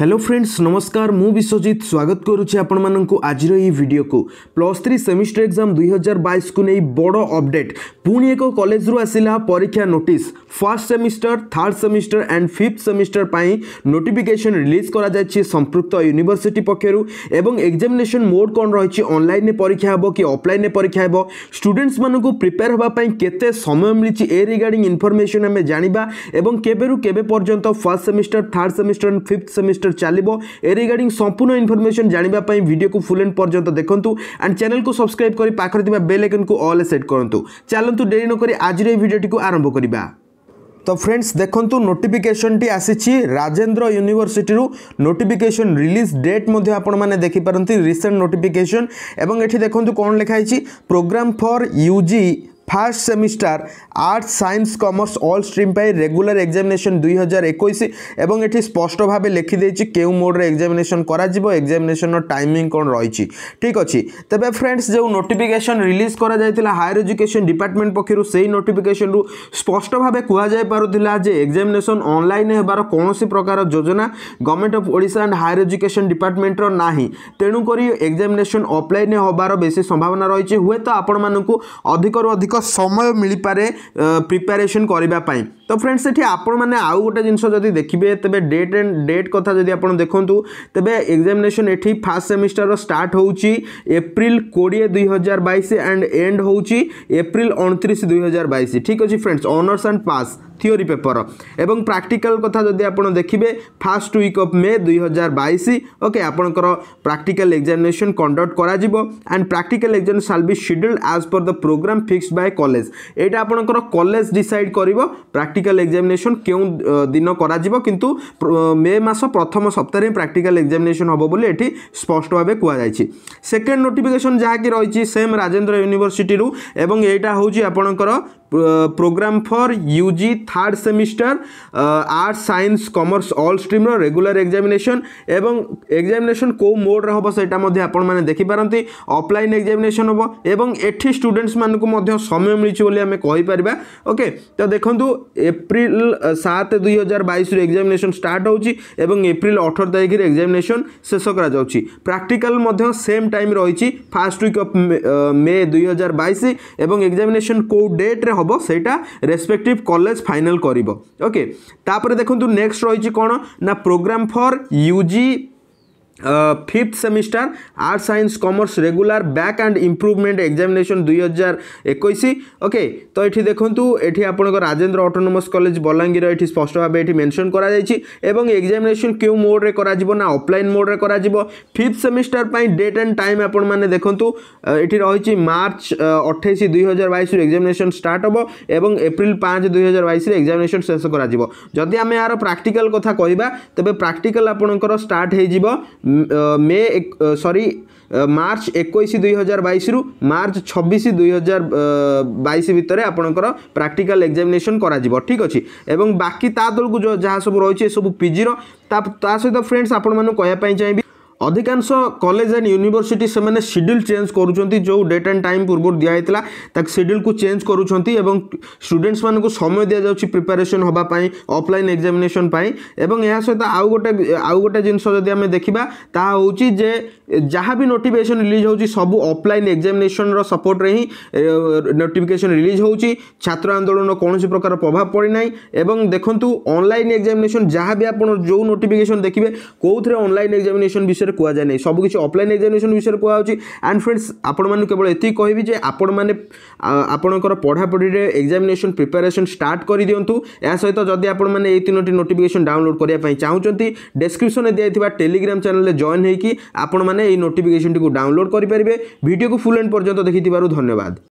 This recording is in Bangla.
হ্যালো ফ্রেন্ডস নমস্কার মু বিশ্বজিৎ স্বাগত করুছি আপনার আজির এই ভিডিওকু প্লস থ্রি সেমিস্টার এক্সাম দুই হাজার বাইশকু নিয়ে বড় অপডেট পুঁ এক কলেজর আসিলা পরীক্ষা notice first semester third semester and fifth semester পাই নোটিফিকেশন রিলিজ করা যাই সম্পৃক্ত ইউনিভার্সিটি পক্ষর এবং এক্সামিনেশন মোড কণ রয়েছে অনলাইনে পরীক্ষা হব কি অফলাইনে পরীক্ষা হব স্টুডেন্টস মানুষ প্রিপেয়ার হওয়া কেতে সময় মিলিছি এ রিগার্ডিং ইনফরমেশন আমি জাঁয়া এবং কেবেরু কেবে পর্যন্ত first semester third semester and fifth semester register চালিব এ রিগার্ডিং সম্পূর্ণ ইনফরমেশন জাঁয়া ভিডিওকে ফুল এন্ড পর্যন্ত দেখুন আন্ড চ্যানেলকে সবসক্রাইব করে পাখে থাকা বেল আইকনকে অল সেট করতু চালু ডেরি নকরি আজর এই ভিডিওটি আরম্ভ করা তো ফ্রেন্ডস দেখুন নোটিফিকেসনটি আসিছি Rajendra university notification release date মধ্যে আপনার দেখিপারতি রিসেন্ট নোটিফিকেসন এবং এটি দেখুন কোণ লেখা হয়েছি programme for UG first semester arts science commerce all stream পাই রেগুলার এক্সামিনেসন দুই হাজার একুশ এবং এটি স্পষ্ট ভাবে লিখি দিয়েছি কেউ মোডরে এক্সামিনেসন করা যাব এক্সামিনেসনর টাইমিং কোন রয়েছে ঠিক আছে তবে ফ্রেন্ডস যে নোটিফিকেসন রিলিজ করা যাই হায়ার এজুকেশন ডিপার্টমেন্ট পক্ষর সেই নোটিফিকেসন স্পষ্ট ভাবে কুহযাই পারুলা যে এক্সামিনেসন অনলাইন হবার কৌশি প্রকার যোজনা government of Odisha and higher education ডিপার্টমেন্টর না তেণুকরি এক্সামিনেসন অফলাইন হবার বেশি সম্ভাবনা রয়েছে হুয়েত আপনার অধিকর অধিক ଅଧିକ ସମୟ ମିଳିପାରେ ପ୍ରିପାରେସନ୍ କରିବା ପାଇଁ तो फ्रेंड्स सेठी आपण गोटे जिनस देखिए तेज डेट एंड डेट कथा जब आप देखूँ तेज एक्जामेसन ये फास्ट सेमिस्टर स्टार्ट होप्रिल कोड़े दुई हजार बैस एंड एंड होप्रिल अणतीस दुई हजार बैश ठीक अच्छे friends honours and pass theory paper एवं प्राक्टिकाल कथा जब आप देखिए फास्ट वीक अफ मे दुई हजार बैस ओके आपंकर प्राक्टिकाल एक्जामेसन कंडक्ट करोड practical exam shall be scheduled as per the programme fixed by college यहाँ आपणकर कलेज डिसाइड कर ପ୍ରାକ୍ଟିକାଲ ଏକ୍ଜାମିନେସନ୍ କେଉଁ ଦିନ କରାଯିବ କିନ୍ତୁ ମେ ମାସ ପ୍ରଥମ ସପ୍ତାହରେ ପ୍ରାକ୍ଟିକାଲ ଏକ୍ଜାମିନେସନ୍ ହେବ ବୋଲି ଏଠି ସ୍ପଷ୍ଟ ଭାବେ କୁହାଯାଇଛି ସେକେଣ୍ଡ ନୋଟିଫିକେସନ୍ ଯାହାକି ରହିଛି ସେମ୍ ରାଜେନ୍ଦ୍ର ୟୁନିଭର୍ସିଟିରୁ ଏବଂ ଏଇଟା ହେଉଛି ଆପଣଙ୍କର programme for UG third semester arts science commerce all stream रो रेगुलर एग्जामिनेशन एवं एग्जामिनेशन को मोड रे होबो सेटा मध्ये आपण माने देखि पारंती ऑफलाइन एग्जामिनेशन होबो एवं एठी स्टूडेंट्स मान को मध्ये समय मिलिछ बोली हमें कहि परबा ओके तो देखंतु एप्रिल 7 2022 रे एग्जामिनेशन स्टार्ट होची एवं एप्रिल 18 तारिख रे एग्जामिनेशन शेष करा जाउची प्रैक्टिकल मध्ये सेम टाइम रहिची फर्स्ट वीक ऑफ मे 2022 एवं एग्जामिनेशन को डेट रे হব সেইটা রেসপেক্টিভ কলেজ ফাইনাল করব ওকে তাপরে দেখুন নেক্সট রয়েছে কোণ না programme for UG fifth semester art science commerce regular back and improvement examination দুই হাজার একুশ ওকে তো এটি দেখুন এটি আপনার রাজেন্দ্র অটোনোমস কলেজ বলাঙ্গীর এটি স্পষ্ট ভাবে এটি মেনশন করা যাইছি এবং এক্সামিনেসন কেউ মোড্রে করা না অফলাইন মোড্রে করা ফিফথ সেমিস্টার পাই ডেট অ্যান্ড টাইম আপন মানে দেখুন এটি রয়েছে মার্চ অঠাইশ দুই হাজার বাইশর এক্সামিনেসন স্টার্ট হব এবং এপ্রিল পাঁচ দুই হাজার বাইশর এক্সামিনেসন শেষ করা যদি আমি এর প্রাকটিকাল কথা কহা তবে প্রাকটিকাল আপনার স্টার্ট হয়ে মে সরি মার্চ একুশ দুই হাজার বাইশু মার্চ ছবিশ দুই হাজার বাইশ ভিতরে আপনার প্রাকটিকাল এক্সামিনেসন করা ঠিক অছি এবং বাকি তা তলকু যা সব রয়েছে এসব পিজির তা সহ ফ্রেন্ডস আপনার কয়া চাইবি অধিকাংশ কলেজ আন্ড ইউনিভার্সিটি সে সিড্যুল চেঞ্জ করছেন যে ডেট আন্ড টাইম পূর্ব দিয়া হয়েছিল তাকে সিড্যুল কু চেঞ্জ করছেন এবং স্টুডেন্টস মানুষ সময় দিয়া যাচ্ছে প্রিপারেসন হওয়া অফলাইন এক্সামিনেসন এবং এর সহ আউ গোটে আউ গোটে জিনিস যদি আমি দেখা তা হচ্ছে যে যা বি নোটিফিকেসন রিলিজ হচ্ছে সবু অফলাইন এক্সামিনেসনর সপোর্টরে হি নোটিফিকেসন রিলিজ হচ্ছে ছাত্র আন্দোলন কৌশি প্রকার প্রভাব পড়ি না এবং দেখুন অনলাইন এক্সামিনেসন যা বি আপনার যে নোটিফিকেসন দেখবে কোথায় অনলাইন এক্সামিনেসন বিষয়ে বিষয়ে কুযায় না সবু কিছু অফলাইন এক্সামিনেসন বিষয়ে কুয়া হচ্ছে অ্যান্ড ফ্রেন্ডস আপনার কেবল এত কহবি যে আপনার আপনার পড়াপড়ি এক্সামিনেসন প্রিপারেসন স্টার্ট করে দিও এর সহ যদি আপনার এই তিনোটি নোটিফিকেসন ডাউনলোড করা চাহুমান ডেসক্রিপশনে দিয়ে টেলিগ্রাম চ্যানেল জয়েন হয়ে আপনার এই নোটিফিকেসনটি ডাউনলোড করে পেয়ে ভিডিও ফুল এন্ড পর্যন্ত দেখি ধন্যবাদ